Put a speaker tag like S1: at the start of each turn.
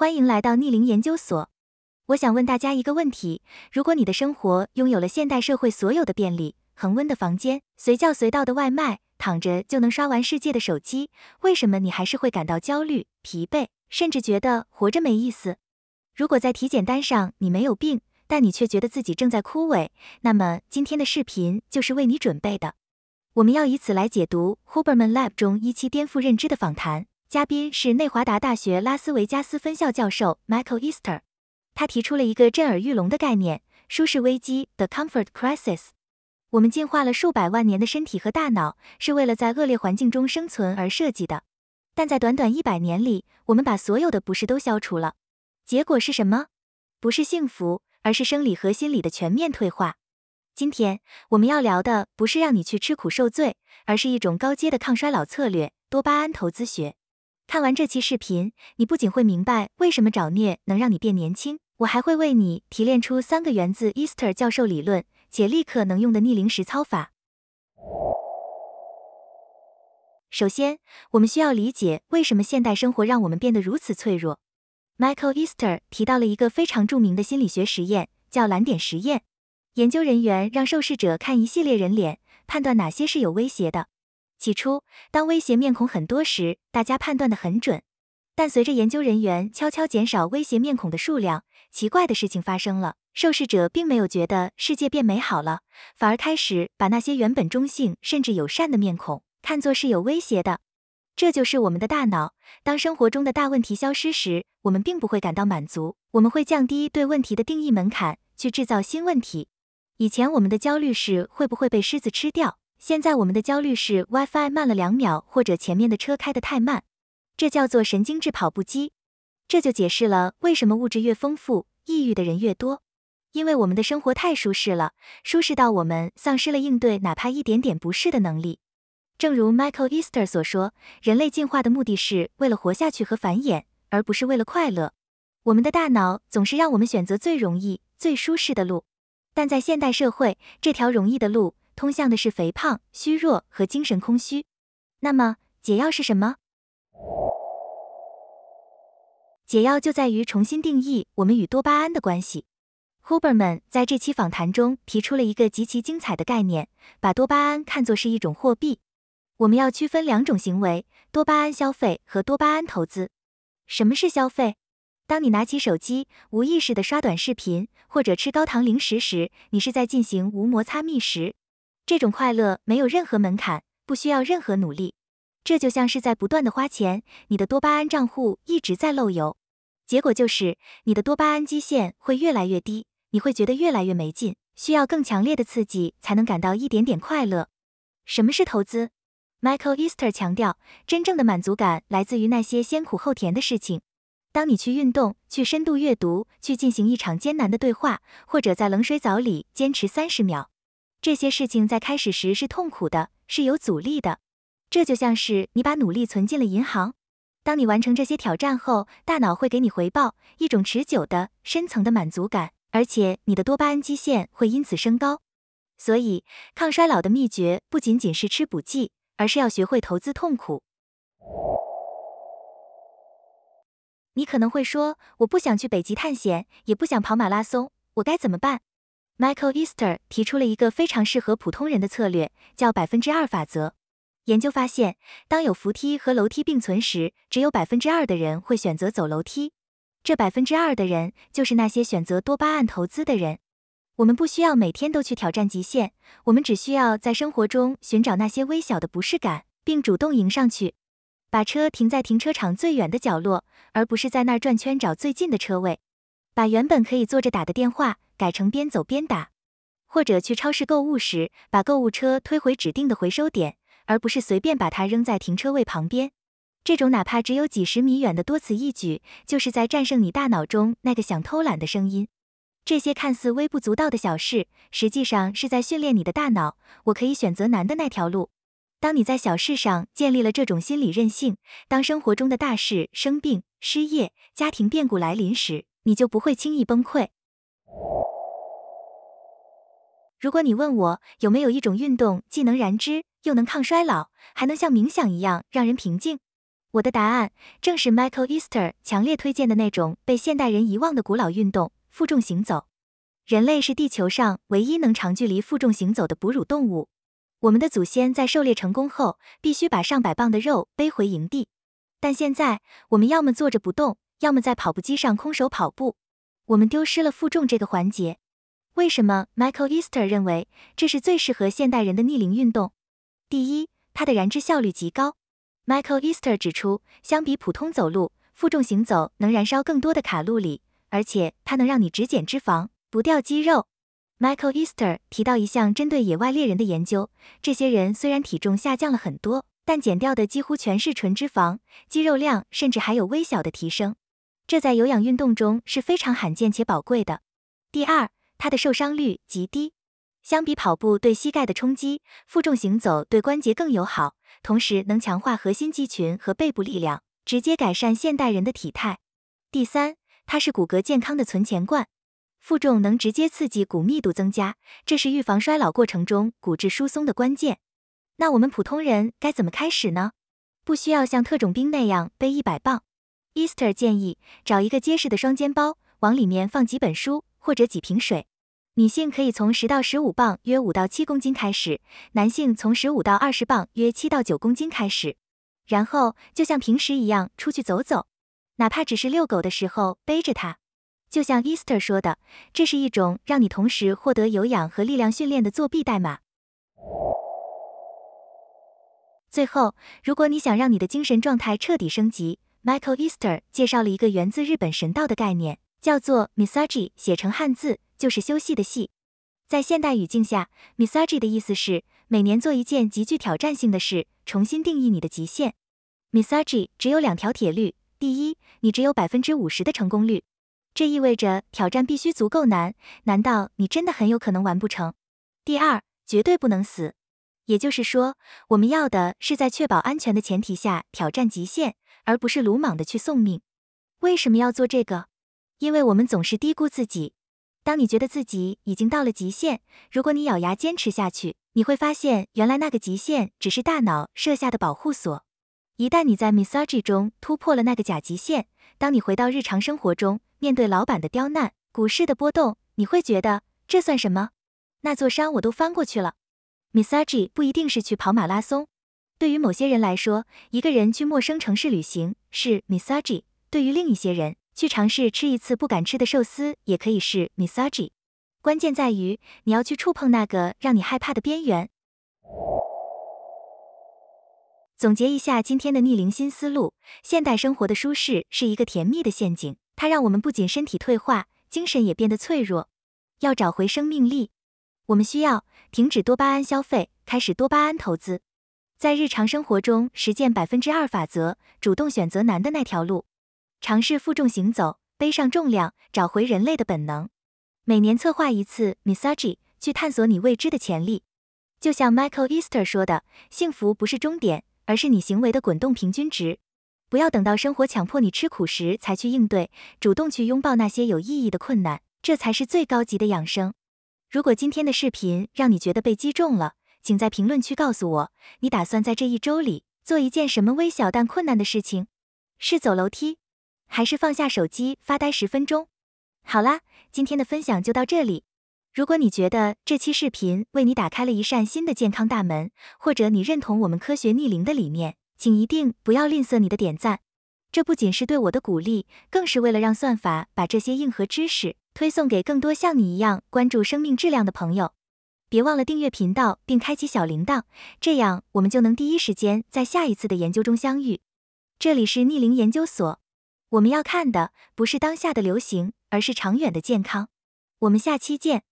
S1: 欢迎来到逆龄研究所。我想问大家一个问题：如果你的生活拥有了现代社会所有的便利，恒温的房间，随叫随到的外卖，躺着就能刷完世界的手机，为什么你还是会感到焦虑、疲惫，甚至觉得活着没意思？如果在体检单上你没有病，但你却觉得自己正在枯萎，那么今天的视频就是为你准备的。我们要以此来解读 Huberman Lab 中一期颠覆认知的访谈。嘉宾是内华达大学拉斯维加斯分校教授 Michael Easter，他提出了一个震耳欲聋的概念——舒适危机 （The Comfort Crisis）。我们进化了数百万年的身体和大脑，是为了在恶劣环境中生存而设计的。但在短短一百年里，我们把所有的不适都消除了。结果是什么？不是幸福，而是生理和心理的全面退化。今天我们要聊的不是让你去吃苦受罪，而是一种高阶的抗衰老策略——多巴胺投资学。看完这期视频，你不仅会明白为什么找虐能让你变年轻，我还会为你提炼出三个源自 Easter 教授理论且立刻能用的逆龄实操法。首先，我们需要理解为什么现代生活让我们变得如此脆弱。Michael Easter 提到了一个非常著名的心理学实验，叫蓝点实验。研究人员让受试者看一系列人脸，判断哪些是有威胁的。起初，当威胁面孔很多时，大家判断的很准。但随着研究人员悄悄减少威胁面孔的数量，奇怪的事情发生了：受试者并没有觉得世界变美好了，反而开始把那些原本中性甚至友善的面孔看作是有威胁的。这就是我们的大脑：当生活中的大问题消失时，我们并不会感到满足，我们会降低对问题的定义门槛，去制造新问题。以前我们的焦虑是会不会被狮子吃掉。现在我们的焦虑是 Wi-Fi 慢了两秒，或者前面的车开得太慢，这叫做神经质跑步机。这就解释了为什么物质越丰富，抑郁的人越多。因为我们的生活太舒适了，舒适到我们丧失了应对哪怕一点点不适的能力。正如 Michael Easter 所说，人类进化的目的是为了活下去和繁衍，而不是为了快乐。我们的大脑总是让我们选择最容易、最舒适的路，但在现代社会，这条容易的路。通向的是肥胖、虚弱和精神空虚，那么解药是什么？解药就在于重新定义我们与多巴胺的关系。Huberman 在这期访谈中提出了一个极其精彩的概念，把多巴胺看作是一种货币。我们要区分两种行为：多巴胺消费和多巴胺投资。什么是消费？当你拿起手机无意识地刷短视频，或者吃高糖零食时，你是在进行无摩擦觅食。这种快乐没有任何门槛，不需要任何努力。这就像是在不断的花钱，你的多巴胺账户一直在漏油，结果就是你的多巴胺基线会越来越低，你会觉得越来越没劲，需要更强烈的刺激才能感到一点点快乐。什么是投资？Michael Easter 强调，真正的满足感来自于那些先苦后甜的事情。当你去运动、去深度阅读、去进行一场艰难的对话，或者在冷水澡里坚持三十秒。这些事情在开始时是痛苦的，是有阻力的。这就像是你把努力存进了银行。当你完成这些挑战后，大脑会给你回报一种持久的、深层的满足感，而且你的多巴胺基线会因此升高。所以，抗衰老的秘诀不仅仅是吃补剂，而是要学会投资痛苦。你可能会说，我不想去北极探险，也不想跑马拉松，我该怎么办？Michael Easter 提出了一个非常适合普通人的策略，叫百分之二法则。研究发现，当有扶梯和楼梯并存时，只有百分之二的人会选择走楼梯。这百分之二的人，就是那些选择多巴胺投资的人。我们不需要每天都去挑战极限，我们只需要在生活中寻找那些微小的不适感，并主动迎上去。把车停在停车场最远的角落，而不是在那儿转圈找最近的车位。把原本可以坐着打的电话。改成边走边打，或者去超市购物时，把购物车推回指定的回收点，而不是随便把它扔在停车位旁边。这种哪怕只有几十米远的多此一举，就是在战胜你大脑中那个想偷懒的声音。这些看似微不足道的小事，实际上是在训练你的大脑。我可以选择难的那条路。当你在小事上建立了这种心理韧性，当生活中的大事生病、失业、家庭变故来临时，你就不会轻易崩溃。如果你问我有没有一种运动既能燃脂又能抗衰老，还能像冥想一样让人平静，我的答案正是 Michael Easter 强烈推荐的那种被现代人遗忘的古老运动——负重行走。人类是地球上唯一能长距离负重行走的哺乳动物。我们的祖先在狩猎成功后，必须把上百磅的肉背回营地，但现在我们要么坐着不动，要么在跑步机上空手跑步，我们丢失了负重这个环节。为什么 Michael Easter 认为这是最适合现代人的逆龄运动？第一，它的燃脂效率极高。Michael Easter 指出，相比普通走路，负重行走能燃烧更多的卡路里，而且它能让你只减脂肪不掉肌肉。Michael Easter 提到一项针对野外猎人的研究，这些人虽然体重下降了很多，但减掉的几乎全是纯脂肪，肌肉量甚至还有微小的提升，这在有氧运动中是非常罕见且宝贵的。第二。它的受伤率极低，相比跑步对膝盖的冲击，负重行走对关节更友好，同时能强化核心肌群和背部力量，直接改善现代人的体态。第三，它是骨骼健康的存钱罐，负重能直接刺激骨密度增加，这是预防衰老过程中骨质疏松的关键。那我们普通人该怎么开始呢？不需要像特种兵那样背一百磅。Easter 建议找一个结实的双肩包，往里面放几本书或者几瓶水。女性可以从十到十五磅约五到七公斤开始，男性从十五到二十磅约七到九公斤开始，然后就像平时一样出去走走，哪怕只是遛狗的时候背着它。就像 Easter 说的，这是一种让你同时获得有氧和力量训练的作弊代码。最后，如果你想让你的精神状态彻底升级，Michael Easter 介绍了一个源自日本神道的概念，叫做 m i s a g i 写成汉字。就是休息的“息”。在现代语境下 m i s a g i 的意思是每年做一件极具挑战性的事，重新定义你的极限。m i s a g i 只有两条铁律：第一，你只有百分之五十的成功率，这意味着挑战必须足够难，难道你真的很有可能完不成？第二，绝对不能死。也就是说，我们要的是在确保安全的前提下挑战极限，而不是鲁莽的去送命。为什么要做这个？因为我们总是低估自己。当你觉得自己已经到了极限，如果你咬牙坚持下去，你会发现原来那个极限只是大脑设下的保护锁。一旦你在 misoggy 中突破了那个假极限，当你回到日常生活中，面对老板的刁难、股市的波动，你会觉得这算什么？那座山我都翻过去了。misoggy 不一定是去跑马拉松，对于某些人来说，一个人去陌生城市旅行是 misoggy；对于另一些人，去尝试吃一次不敢吃的寿司，也可以是 misogy。关键在于你要去触碰那个让你害怕的边缘。总结一下今天的逆龄新思路：现代生活的舒适是一个甜蜜的陷阱，它让我们不仅身体退化，精神也变得脆弱。要找回生命力，我们需要停止多巴胺消费，开始多巴胺投资。在日常生活中实践百分之二法则，主动选择难的那条路。尝试负重行走，背上重量，找回人类的本能。每年策划一次 misage，去探索你未知的潜力。就像 Michael Easter 说的，幸福不是终点，而是你行为的滚动平均值。不要等到生活强迫你吃苦时才去应对，主动去拥抱那些有意义的困难，这才是最高级的养生。如果今天的视频让你觉得被击中了，请在评论区告诉我，你打算在这一周里做一件什么微小但困难的事情？是走楼梯？还是放下手机发呆十分钟。好啦，今天的分享就到这里。如果你觉得这期视频为你打开了一扇新的健康大门，或者你认同我们科学逆龄的理念，请一定不要吝啬你的点赞。这不仅是对我的鼓励，更是为了让算法把这些硬核知识推送给更多像你一样关注生命质量的朋友。别忘了订阅频道并开启小铃铛，这样我们就能第一时间在下一次的研究中相遇。这里是逆龄研究所。我们要看的不是当下的流行，而是长远的健康。我们下期见。